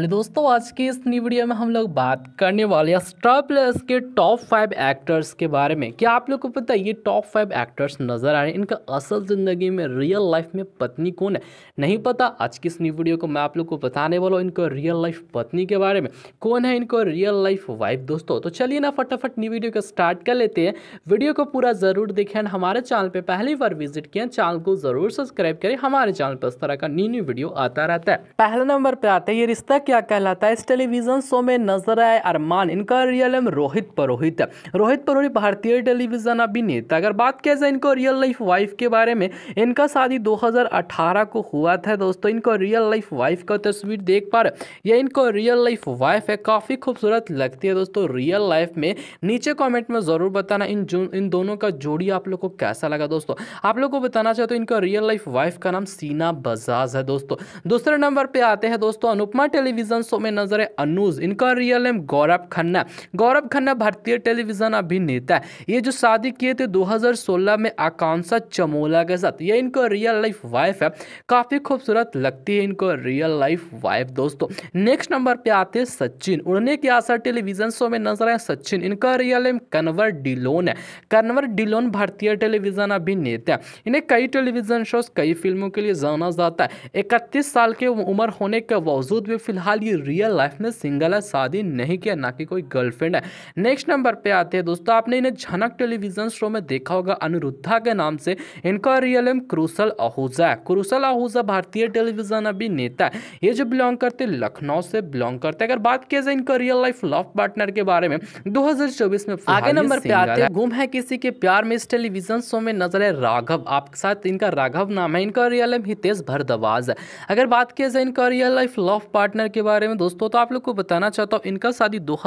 hello दोस्तों आज की इस न्यू वीडियो में हम लोग बात करने वाले हैं स्टार प्लस के टॉप फाइव एक्टर्स के बारे में क्या आप लोग को पता है ये टॉप फाइव एक्टर्स नज़र आ रहे हैं इनका असल ज़िंदगी में रियल लाइफ में पत्नी कौन है नहीं पता आज की इस न्यू वीडियो को मैं आप लोग को बताने वाला हूँ इनको रियल लाइफ पत्नी के बारे में कौन है इनको रियल लाइफ वाइफ दोस्तों तो चलिए ना फटाफट न्यू वीडियो को स्टार्ट कर लेते हैं वीडियो को पूरा ज़रूर देखें हमारे चैनल पर पहली बार विजिट किया चैनल को ज़रूर सब्सक्राइब करें हमारे चैनल पर इस तरह का न्यू न्यू वीडियो आता रहता है पहले नंबर पर आते हैं ये रिश्ता क्या कहलाता है इस टेलीविज़न शो में नजर आए अरमान इनका रियल नेम रोहित परोहित है रोहित परोहित भारतीय टेलीविज़न अभिनेता अगर बात किया जाए इनको रियल लाइफ वाइफ के बारे में इनका शादी 2018 को हुआ था दोस्तों इनको रियल लाइफ वाइफ का तस्वीर देख पा रहे ये इनको रियल लाइफ वाइफ है काफ़ी खूबसूरत लगती है दोस्तों रियल लाइफ में नीचे कॉमेंट में ज़रूर बताना इन इन दोनों का जोड़ी आप लोग को कैसा लगा दोस्तों आप लोग को बताना चाहते हो तो इनका रियल लाइफ वाइफ का नाम सीना बजाज है दोस्तों दूसरे नंबर पर आते हैं दोस्तों अनुपमा टेलीविजन टेलीविजन शो में नजर है अनुज इनका रियल नेम गौरव खन्ना गौरव खन्ना भारतीय टेलीविजन अभिनेता है ये जो शादी किए थे 2016 में आकांक्षा चमोला के साथ ये इनको रियल लाइफ वाइफ है काफ़ी खूबसूरत लगती है इनको रियल लाइफ वाइफ दोस्तों नेक्स्ट नंबर पे आते हैं सचिन उड़ने की आशा टेलीविजन शो में नजर आए सचिन इनका रियल नेम कन्वर डिलोन है कन्वर डिलोन भारतीय टेलीविजन अभिनेता है इन्हें कई टेलीविजन शोज कई फिल्मों के लिए जाना जाता है इकतीस साल के उम्र होने के बावजूद भी फिलहाल फिलहाल ये रियल लाइफ में सिंगल है शादी नहीं किया ना कि कोई गर्लफ्रेंड है नेक्स्ट नंबर पे आते हैं दोस्तों आपने इन्हें झनक टेलीविजन शो में देखा होगा अनिरुद्धा के नाम से इनका रियल एम क्रूसल आहूजा है क्रूसल आहूजा भारतीय टेलीविजन अभी नेता है ये जो बिलोंग करते लखनऊ से बिलोंग करते अगर बात किया जाए इनका रियल लाइफ लव पार्टनर के बारे में दो में आगे नंबर पे आते हैं गुम है किसी के प्यार में इस टेलीविजन शो में नजर है राघव आपके साथ इनका राघव नाम है इनका रियल एम हितेश भरदवाज है अगर बात किया जाए इनका रियल लाइफ लव पार्टनर के बारे में दोस्तों तो आप लोग को बताना चाहता हूँ इनका शादी दो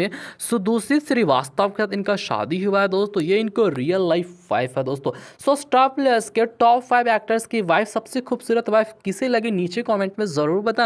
में सुदूषित श्रीवास्तव के साथ इनका शादी हुआ है दोस्तों ये इनको रियल लाइफ वाइफ है दोस्तों सो स्टॉपलेस के टॉप फाइव एक्टर्स की वाइफ सबसे खूबसूरत वाइफ किसे लगी नीचे कॉमेंट में ज़रूर बताना